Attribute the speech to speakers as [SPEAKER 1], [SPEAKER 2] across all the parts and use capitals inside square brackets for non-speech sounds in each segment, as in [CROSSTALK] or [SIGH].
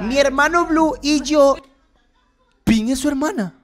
[SPEAKER 1] mi hermano Blue y yo. Pin es su hermana.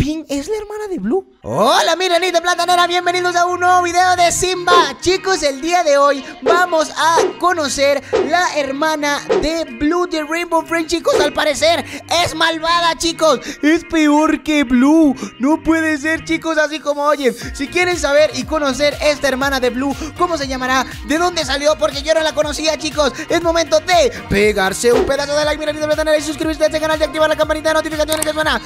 [SPEAKER 1] ¿Pin es la hermana de Blue. Hola, mi ranita platanera, bienvenidos a un nuevo video de Simba. Chicos, el día de hoy vamos a conocer la hermana de Blue de Rainbow Friend. Chicos, al parecer es malvada, chicos. Es peor que Blue. No puede ser, chicos, así como oyen. Si quieren saber y conocer esta hermana de Blue, cómo se llamará, de dónde salió, porque yo no la conocía, chicos. Es momento de pegarse un pedazo de like, mi platanera, y suscribirse a este canal y activar la campanita de notificaciones que suena.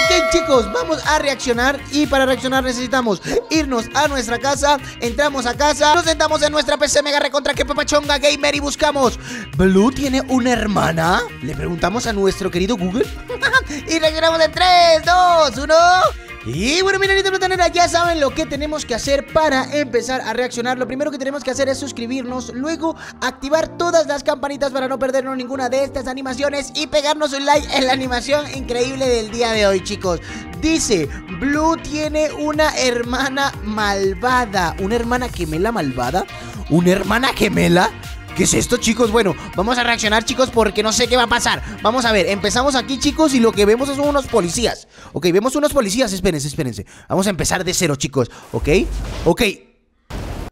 [SPEAKER 1] Ok chicos, vamos a reaccionar y para reaccionar necesitamos irnos a nuestra casa, entramos a casa, nos sentamos en nuestra PC Mega contra que papachonga gamer y buscamos ¿Blue tiene una hermana? Le preguntamos a nuestro querido Google [LAUGHS] y reaccionamos en 3, 2, 1... Y bueno, mira, de platanera, ya saben lo que tenemos que hacer para empezar a reaccionar. Lo primero que tenemos que hacer es suscribirnos, luego activar todas las campanitas para no perdernos ninguna de estas animaciones y pegarnos un like en la animación increíble del día de hoy, chicos. Dice, Blue tiene una hermana malvada. ¿Una hermana gemela malvada? ¿Una hermana gemela? ¿Qué es esto, chicos? Bueno, vamos a reaccionar, chicos, porque no sé qué va a pasar. Vamos a ver, empezamos aquí, chicos, y lo que vemos son unos policías. Ok, vemos unos policías. Espérense, espérense. Vamos a empezar de cero, chicos. Ok, ok.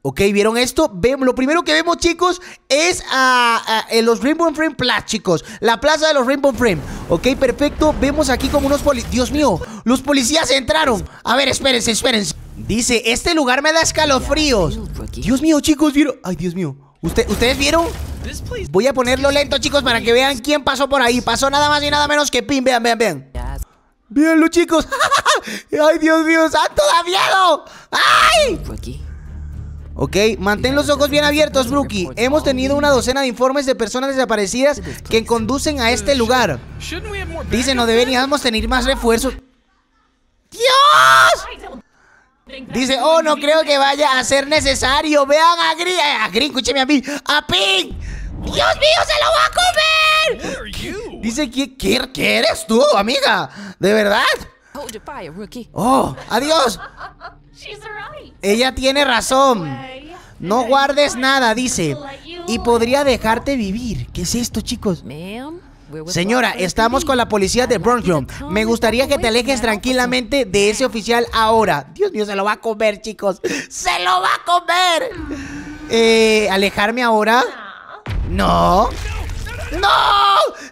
[SPEAKER 1] Ok, ¿vieron esto? Lo primero que vemos, chicos, es a, los Rainbow Frame Plaza, chicos. La plaza de los Rainbow Frame. Ok, perfecto. Vemos aquí como unos policías. Dios mío, los policías entraron. A ver, espérense, espérense. Dice, este lugar me da escalofríos. Dios mío, chicos, ¿vieron? Ay, Dios mío. ¿Ustedes vieron? Voy a ponerlo lento, chicos, para que vean quién pasó por ahí. Pasó nada más y nada menos que Pim. Vean, vean, vean. los chicos. [LAUGHS] ¡Ay, Dios mío! ¡Santo da miedo! ¡Ay! Ok, mantén los ojos bien abiertos, Brookie. Hemos tenido una docena de informes de personas desaparecidas que conducen a este lugar. Dice, no deberíamos tener más refuerzos. ¡Dios! Dice, oh, no creo que vaya a ser necesario. Vean a Green, eh, a Green, escúcheme a mí, a Pink. ¡Dios mío, se lo va a comer! Dice, ¿qué, qué eres tú, amiga? ¿De verdad? Oh, adiós. Ella tiene razón. No guardes nada, dice. Y podría dejarte vivir. ¿Qué es esto, chicos? Señora, estamos con la policía de Bronxville. Me gustaría que te alejes tranquilamente de ese oficial ahora. Dios mío, se lo va a comer, chicos. ¡Se lo va a comer! Eh, ¿Alejarme ahora? No. ¡No!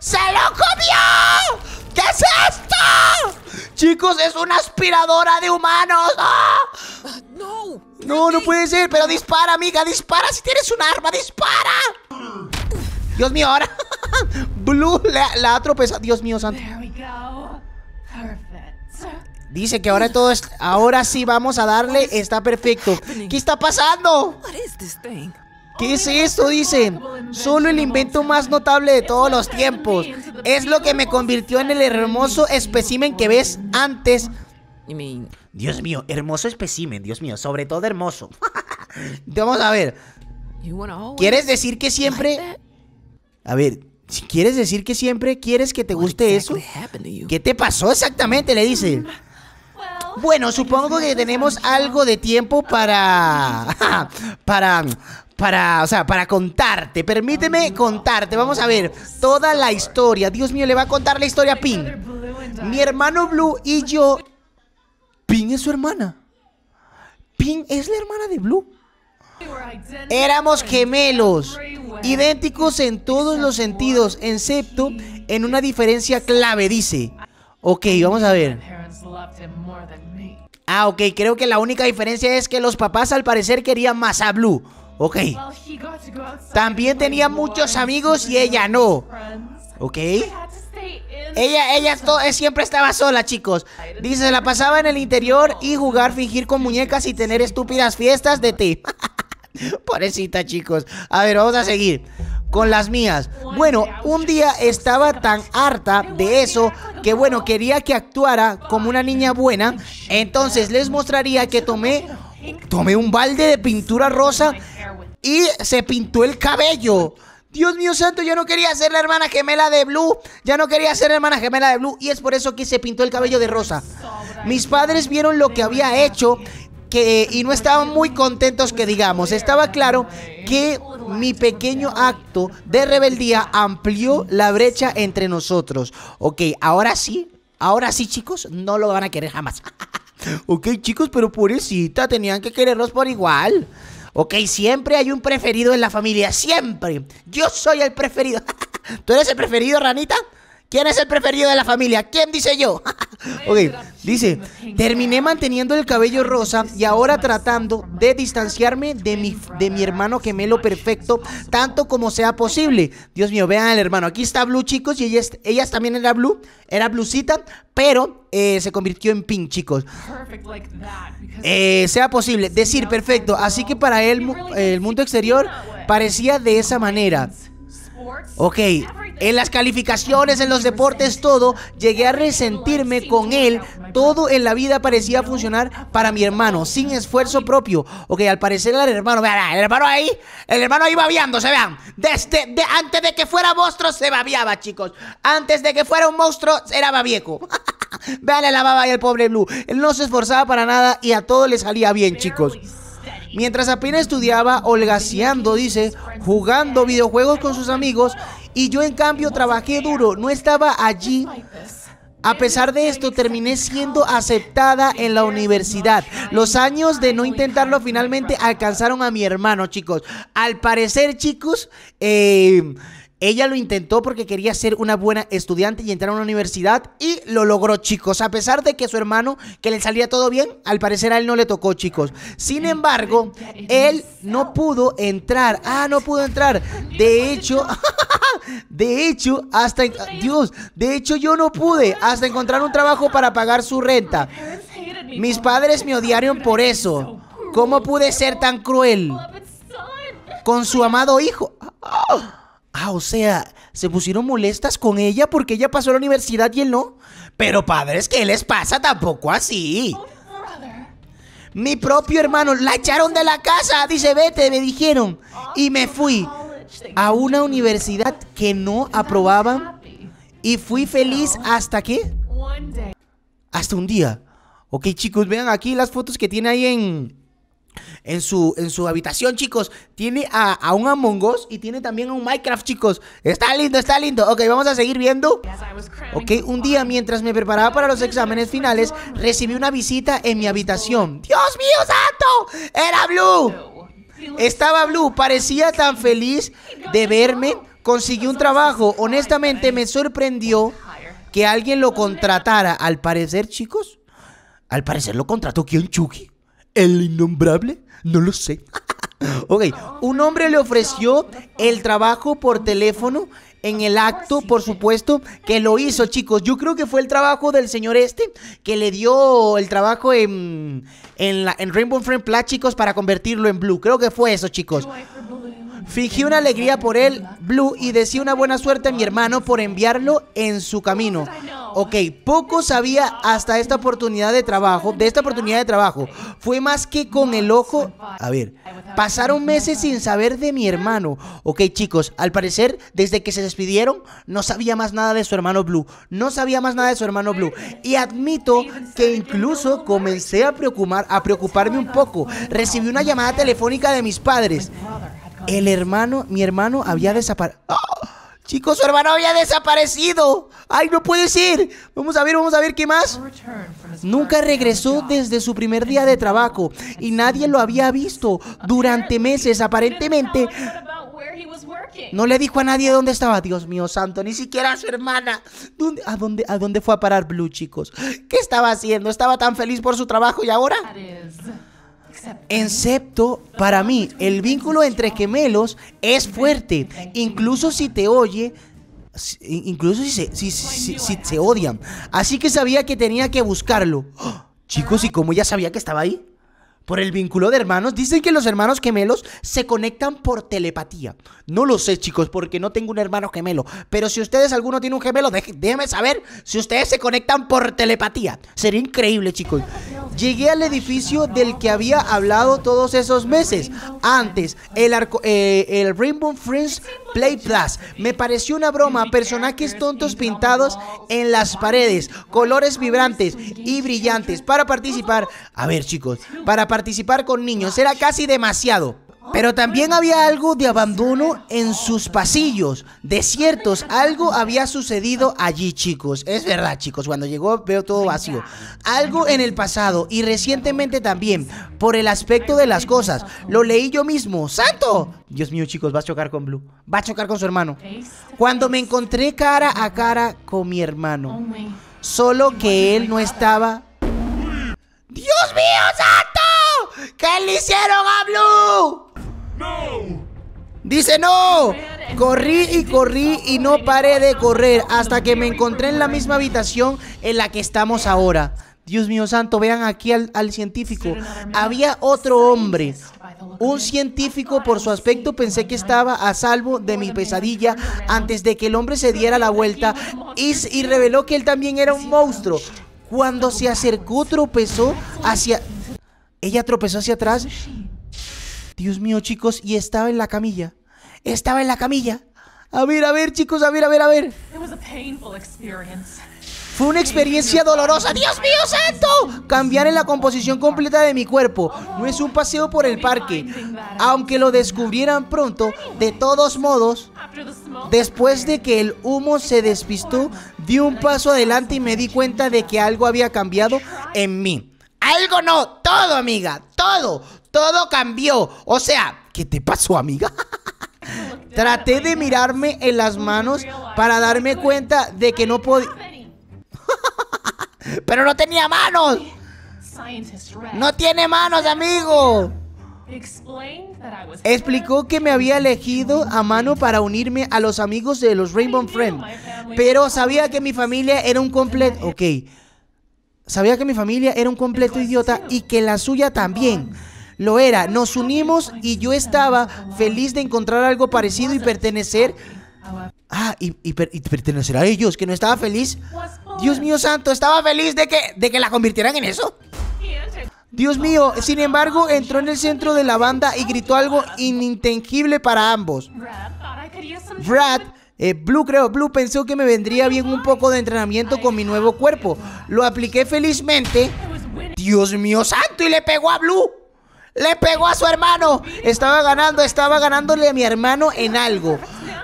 [SPEAKER 1] ¡Se lo comió! ¿Qué es esto? Chicos, es una aspiradora de humanos. ¡Ah! No. No, no puede ser. Pero dispara, amiga, dispara. Si tienes un arma, dispara. Dios mío, ahora. Blue la, la Dios mío, santo. Dice que ahora todo es. Ahora sí vamos a darle. Está perfecto. ¿Qué está pasando? ¿Qué es oh, esto? Dicen. Solo el invento más notable de todos los tiempos. Es lo que me convirtió en el hermoso espécimen que ves antes. Dios mío, hermoso espécimen, Dios mío, sobre todo hermoso. [LAUGHS] Vamos a ver. ¿Quieres decir que siempre... A ver, si quieres decir que siempre quieres que te guste eso, ¿qué te pasó exactamente? Le dice. Mm. Bueno, supongo que tenemos algo de tiempo para. [LAUGHS] para. Para, o sea, para contarte. Permíteme oh, contarte. Vamos a ver toda la historia. Dios mío, le va a contar la historia a Pin. Mi hermano Blue y yo. Pin es su hermana. Pin es la hermana de Blue. Éramos gemelos, idénticos en todos los sentidos, excepto en una diferencia clave, dice. Ok, vamos a ver. Ah, ok, creo que la única diferencia es que los papás al parecer querían más a Blue. Ok. También tenía muchos amigos y ella no. Ok. Ella, ella eh, siempre estaba sola, chicos. Dice, se la pasaba en el interior y jugar, fingir con muñecas y tener estúpidas fiestas de té. [LAUGHS] [LAUGHS] parecita chicos. A ver, vamos a seguir con las mías. Bueno, un día estaba tan harta de eso que, bueno, quería que actuara como una niña buena. Entonces les mostraría que tomé, tomé un balde de pintura rosa y se pintó el cabello. Dios mío santo, yo no quería ser la hermana gemela de Blue. Ya no quería ser la hermana gemela de Blue. Y es por eso que se pintó el cabello de rosa. Mis padres vieron lo que había hecho y no estaban muy contentos que digamos. Estaba claro que mi pequeño acto de rebeldía amplió la brecha entre nosotros. Ok, ahora sí, ahora sí chicos, no lo van a querer jamás. [LAUGHS] ok chicos, pero pobrecita, tenían que quererlos por igual. Ok, siempre hay un preferido en la familia, siempre. Yo soy el preferido. [LAUGHS] ¿Tú eres el preferido, ranita? ¿Quién es el preferido de la familia? ¿Quién dice yo? [LAUGHS] ok, dice, terminé manteniendo el cabello rosa y ahora tratando de distanciarme de mi, de mi hermano gemelo perfecto tanto como sea posible. Dios mío, vean al hermano. Aquí está Blue, chicos, y ella, ella también era Blue, era Blucita pero eh, se convirtió en pink, chicos. Eh, sea posible, decir perfecto. Así que para él, el mundo exterior parecía de esa manera. Ok, en las calificaciones, en los deportes, todo, llegué a resentirme con él. Todo en la vida parecía funcionar para mi hermano, sin esfuerzo propio. Ok, al parecer el hermano, vean, el hermano ahí, el hermano ahí babiando, se vean. Desde, de, antes de que fuera monstruo, se babiaba, chicos. Antes de que fuera un monstruo, era babieco. [LAUGHS] vean la baba ahí el pobre Blue. Él no se esforzaba para nada y a todo le salía bien, chicos. Mientras apenas estudiaba, holgaceando, dice, jugando videojuegos con sus amigos, y yo en cambio trabajé duro, no estaba allí a pesar de esto, terminé siendo aceptada en la universidad. Los años de no intentarlo finalmente alcanzaron a mi hermano, chicos. Al parecer, chicos, eh, ella lo intentó porque quería ser una buena estudiante y entrar a una universidad y lo logró, chicos. A pesar de que su hermano, que le salía todo bien, al parecer a él no le tocó, chicos. Sin embargo, él no pudo entrar. Ah, no pudo entrar. De hecho, [LAUGHS] de hecho, hasta... Dios, de hecho yo no pude hasta encontrar un trabajo para pagar su renta. Mis padres me odiaron por eso. ¿Cómo pude ser tan cruel con su amado hijo? Ah, Ah, o sea, se pusieron molestas con ella porque ella pasó a la universidad y él no. Pero padres, ¿qué les pasa tampoco así? Mi propio hermano, la echaron de la casa, dice, vete, me dijeron. Y me fui a una universidad que no aprobaban. Y fui feliz hasta qué? Hasta un día. Ok, chicos, vean aquí las fotos que tiene ahí en, en su, en su habitación, chicos, tiene a, un Among Us y tiene también a un Minecraft, chicos. Está lindo, está lindo. Ok, vamos a seguir viendo. Ok, un día mientras me preparaba para los exámenes finales, recibí una visita en mi habitación. ¡Dios mío, santo! ¡Era Blue! Estaba Blue, parecía tan feliz de verme. Consiguió un trabajo. Honestamente, me sorprendió que alguien lo contratara. Al parecer, chicos, al parecer lo contrató quien Chucky. ¿El innombrable? No lo sé. ok, un hombre le ofreció el trabajo por teléfono en el acto, por supuesto, que lo hizo, chicos. Yo creo que fue el trabajo del señor este que le dio el trabajo en, la, en Rainbow Friend Plus, chicos, para convertirlo en Blue. Creo que fue eso, chicos. Fingí una alegría por él, Blue, y decía una buena suerte a mi hermano por enviarlo en su camino. Ok, poco sabía hasta esta oportunidad de trabajo, de esta oportunidad de trabajo. Fue más que con el ojo... A ver, pasaron meses sin saber de mi hermano. Ok, chicos, al parecer, desde que se despidieron, no sabía más nada de su hermano Blue. No sabía más nada de su hermano Blue. Y admito que incluso comencé a, preocupar, a preocuparme un poco. Recibí una llamada telefónica de mis padres. El hermano, mi hermano había desaparecido. ¡Ah! Chicos, su hermano había desaparecido. ¡Ay, no puede ser! Vamos a ver, vamos a ver qué más. Nunca regresó desde su primer día de trabajo y nadie lo había visto durante meses. Aparentemente, no le dijo a nadie dónde estaba. Dios mío santo, ni siquiera a su hermana. a, dónde, ¿A dónde fue a parar Blue, chicos? ¿Qué estaba haciendo? ¿Estaba tan feliz por su trabajo y ahora? Excepto, para mí, el vínculo entre gemelos es fuerte, incluso si te oye, incluso si se, se odian. Así que sabía que tenía que buscarlo. [GASPS] Chicos, ¿y cómo ya sabía que estaba ahí? por el vínculo de hermanos. Dicen que los hermanos gemelos se conectan por telepatía. No lo sé, chicos, porque no tengo un hermano gemelo. Pero si ustedes alguno tiene un gemelo, déjenme saber si ustedes se conectan por telepatía. Sería increíble, chicos. Llegué al edificio del que había hablado todos esos meses. Antes, el, arco, eh, el Rainbow Friends Play Plus. Me pareció una broma, personajes tontos pintados en las paredes, colores vibrantes y brillantes. Para participar, a ver chicos, para participar con niños era casi demasiado. Pero también había algo de abandono en sus pasillos, desiertos. Algo había sucedido allí, chicos. Es verdad, chicos. Cuando llegó veo todo vacío. Algo en el pasado y recientemente también, por el aspecto de las cosas. Lo leí yo mismo. ¡Santo! Dios mío, chicos, va a chocar con Blue. Va a chocar con su hermano. Cuando me encontré cara a cara con mi hermano. Solo que él no estaba... ¡Dios mío, santo! ¿Qué le hicieron a Blue? Dice no. Corrí y corrí y no paré de correr hasta que me encontré en la misma habitación en la que estamos ahora. Dios mío santo, vean aquí al, científico. Había otro hombre, un científico por su aspecto pensé que estaba a salvo de mi pesadilla antes de que el hombre se diera la vuelta y, y reveló que él también era un monstruo. Cuando se acercó tropezó hacia... Ella tropezó hacia atrás Dios mío, chicos, y estaba en la camilla. Estaba en la camilla. A ver, a ver, chicos, a ver, a ver, a ver. Fue una experiencia dolorosa. ¡Dios mío santo! Cambiar en la composición completa de mi cuerpo. No es un paseo por el parque. Aunque lo descubrieran pronto, de todos modos, después de que el humo se despistó, di un paso adelante y me di cuenta de que algo había cambiado en mí. Algo no, todo, amiga, todo, todo cambió. O sea, ¿qué te pasó, amiga? [LAUGHS] Traté de mirarme en las manos para darme cuenta de que no podía... [LAUGHS] ¡Pero no tenía manos! ¡No tiene manos, amigo!
[SPEAKER 2] Explicó
[SPEAKER 1] que me había elegido a mano para unirme a los amigos de los Rainbow Friends, pero sabía que mi familia era un completo... Ok. Sabía que mi familia era un completo idiota y que la suya también. Lo era. Nos unimos y yo estaba feliz de encontrar algo parecido y pertenecer. Ah, y, pertenecer a ellos, que no estaba feliz. Dios mío santo, estaba feliz de que, de que la convirtieran en eso. Dios mío, sin embargo, entró en el centro de la banda y gritó algo inintangible para ambos. Brad eh, Blue creo, Blue pensó que me vendría bien un poco de entrenamiento con mi nuevo cuerpo. Lo apliqué felizmente. Dios mío santo, y le pegó a Blue. Le pegó a su hermano. Estaba ganando, estaba ganándole a mi hermano en algo.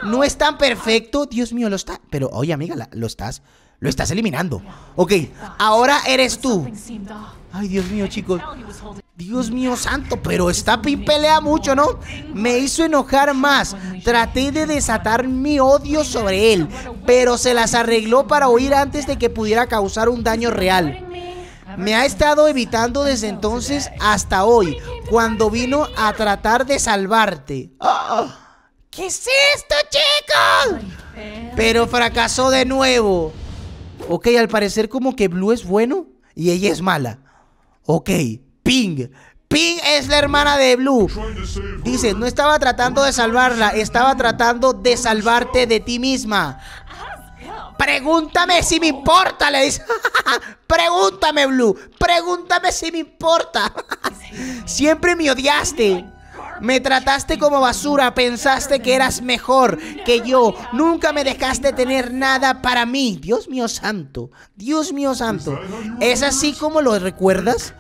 [SPEAKER 1] No es tan perfecto. Dios mío, lo está. Pero oye, amiga, lo estás. Lo estás eliminando. Ok, ahora eres tú. Ay, Dios mío, chicos. Dios mío santo, pero esta pelea mucho, ¿no? Me hizo enojar más. Traté de desatar mi odio sobre él, pero se las arregló para huir antes de que pudiera causar un daño real. Me ha estado evitando desde entonces hasta hoy, cuando vino a tratar de salvarte. ¿Qué es esto, chicos? Pero fracasó de nuevo. Ok, al parecer como que Blue es bueno y ella es mala. Ok. Ping. Ping es la hermana de Blue. Dice, no estaba tratando de salvarla, estaba tratando de salvarte de ti misma. Pregúntame si me importa, le dice. [LAUGHS] pregúntame, Blue. Pregúntame si me importa. [LAUGHS] Siempre me odiaste. Me trataste como basura, pensaste que eras mejor que yo. Nunca me dejaste tener nada para mí. Dios mío santo, Dios mío santo. ¿Es así como lo recuerdas?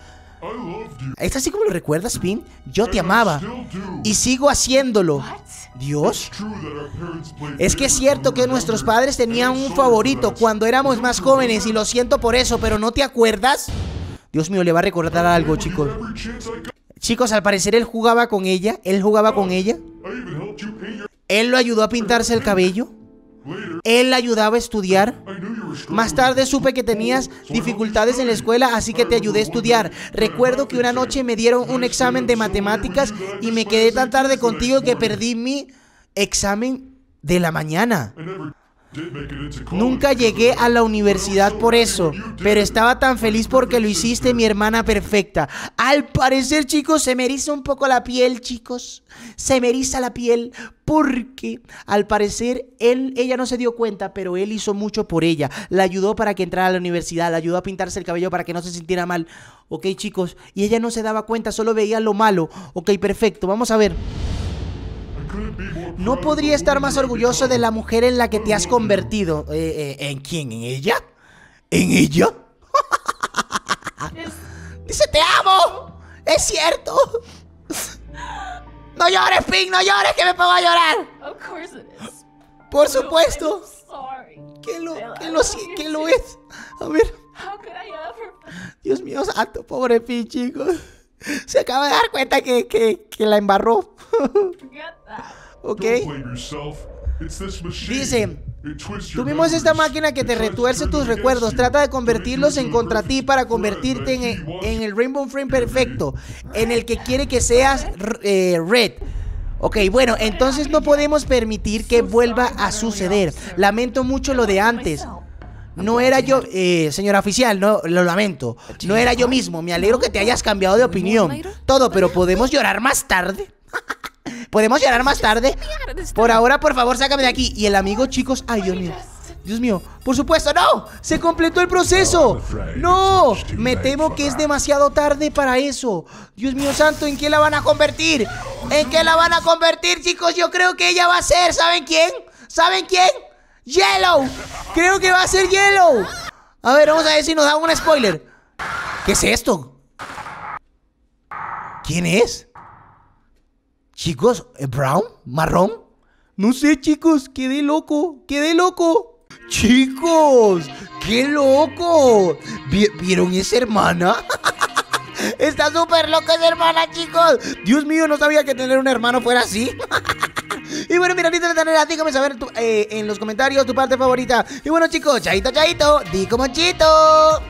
[SPEAKER 1] ¿Es este así como lo recuerdas, Finn? Yo te amaba y sigo haciéndolo. ¿Dios? Es que es cierto que nuestros padres tenían un favorito cuando éramos más jóvenes y lo siento por eso, pero ¿no te acuerdas? Dios mío, le va a recordar algo, chicos. Chicos, al parecer él jugaba con ella. Él jugaba con ella. Él lo ayudó a pintarse el cabello. Él la ayudaba a estudiar. Más tarde supe que tenías dificultades en la escuela, así que te ayudé a estudiar. Recuerdo que una noche me dieron un examen de matemáticas y me quedé tan tarde contigo que perdí mi examen de la mañana. Nunca llegué a la universidad por eso, pero estaba tan feliz porque lo hiciste mi hermana perfecta. Al parecer, chicos, se me un poco la piel, chicos. Se me la piel porque al parecer él, ella no se dio cuenta, pero él hizo mucho por ella. La ayudó para que entrara a la universidad, la ayudó a pintarse el cabello para que no se sintiera mal. Ok, chicos, y ella no se daba cuenta, solo veía lo malo. Ok, perfecto, vamos a ver. No podría estar más orgulloso de la mujer en la que te has convertido. Eh, eh, ¿En quién? ¿En ella? ¿En ella? [LAUGHS] Dice, te amo. Es cierto. No llores, Pink, no llores, que me puedo llorar. Por supuesto. ¿Qué lo, lo, qué lo es? A ver. Dios mío, santo, pobre Pink, chicos. Se acaba de dar cuenta que, que la embarró. [LAUGHS] ok. Dice, tuvimos esta máquina que te retuerce tus recuerdos, trata de convertirlos en contra ti para convertirte en, el, Rainbow Frame perfecto, [LAUGHS] en el que quiere que seas eh, red. Ok, bueno, entonces no podemos permitir que vuelva a suceder. Lamento mucho lo de antes. No era yo, eh, señora oficial, no lo lamento. No era yo mismo. Me alegro que te hayas cambiado de opinión. Todo, pero podemos llorar más tarde. Podemos llorar más tarde. Por ahora, por favor, sácame de aquí. Y el amigo, chicos, ay, Dios mío. Dios mío, por supuesto, no, se completó el proceso. No, me temo que es demasiado tarde para eso. Dios mío santo, ¿en qué la van a convertir? ¿En qué la van a convertir, chicos? Yo creo que ella va a ser, ¿saben quién? ¿Saben quién? Yellow. Creo que va a ser Yellow. A ver, vamos a ver si nos da un spoiler. ¿Qué es esto? ¿Quién es? Chicos, eh, ¿brown? ¿Marrón? No sé, chicos, quedé loco, quedé loco. Chicos, qué loco. ¿Vieron esa hermana? [LAUGHS] Está súper loca esa hermana, chicos. Dios mío, no sabía que tener un hermano fuera así. [LAUGHS] Y bueno, mira, de la dígame saber eh, en los comentarios tu parte favorita. Y bueno, chicos, chaito, chaito, di como